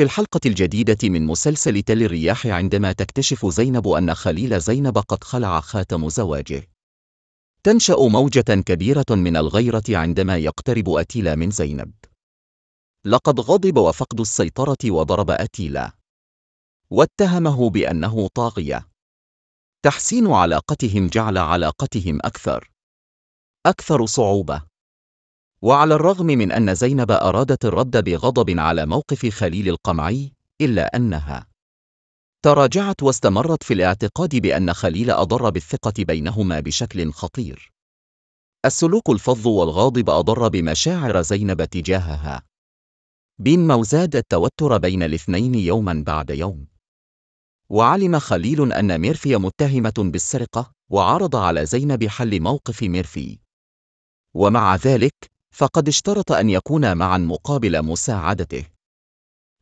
في الحلقة الجديدة من مسلسل تل الرياح عندما تكتشف زينب أن خليل زينب قد خلع خاتم زواجه. تنشأ موجة كبيرة من الغيرة عندما يقترب أتيلا من زينب. لقد غضب وفقد السيطرة وضرب أتيلا. واتهمه بأنه طاغية. تحسين علاقتهم جعل علاقتهم أكثر. أكثر صعوبة. وعلى الرغم من أن زينب أرادت الرد بغضب على موقف خليل القمعي إلا أنها تراجعت واستمرت في الاعتقاد بأن خليل أضر بالثقة بينهما بشكل خطير السلوك الفظ والغاضب أضر بمشاعر زينب تجاهها بينما وزاد التوتر بين الاثنين يوما بعد يوم وعلم خليل أن ميرفي متهمة بالسرقة وعرض على زينب حل موقف ميرفي ومع ذلك فقد اشترط أن يكون معا مقابل مساعدته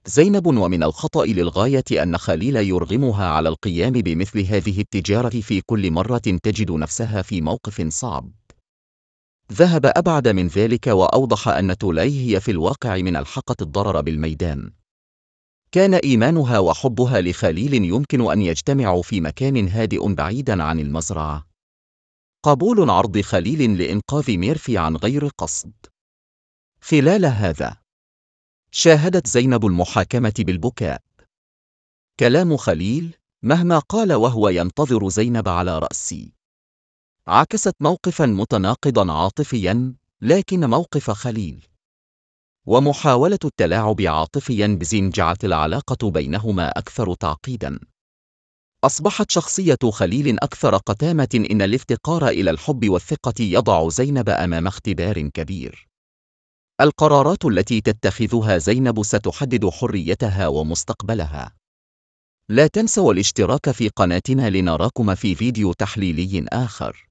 زينب ومن الخطأ للغاية أن خليل يرغمها على القيام بمثل هذه التجارة في كل مرة تجد نفسها في موقف صعب ذهب أبعد من ذلك وأوضح أن تولي هي في الواقع من الحقت الضرر بالميدان كان إيمانها وحبها لخليل يمكن أن يجتمعوا في مكان هادئ بعيدا عن المزرعة قبول عرض خليل لإنقاذ ميرفي عن غير قصد. خلال هذا، شاهدت زينب المحاكمة بالبكاء. كلام خليل، مهما قال وهو ينتظر زينب على رأسي. عكست موقفا متناقضا عاطفيا، لكن موقف خليل. ومحاولة التلاعب عاطفيا بزنجعة العلاقة بينهما أكثر تعقيدا. أصبحت شخصية خليل أكثر قتامة إن الافتقار إلى الحب والثقة يضع زينب أمام اختبار كبير. القرارات التي تتخذها زينب ستحدد حريتها ومستقبلها. لا تنسوا الاشتراك في قناتنا لنراكم في فيديو تحليلي آخر.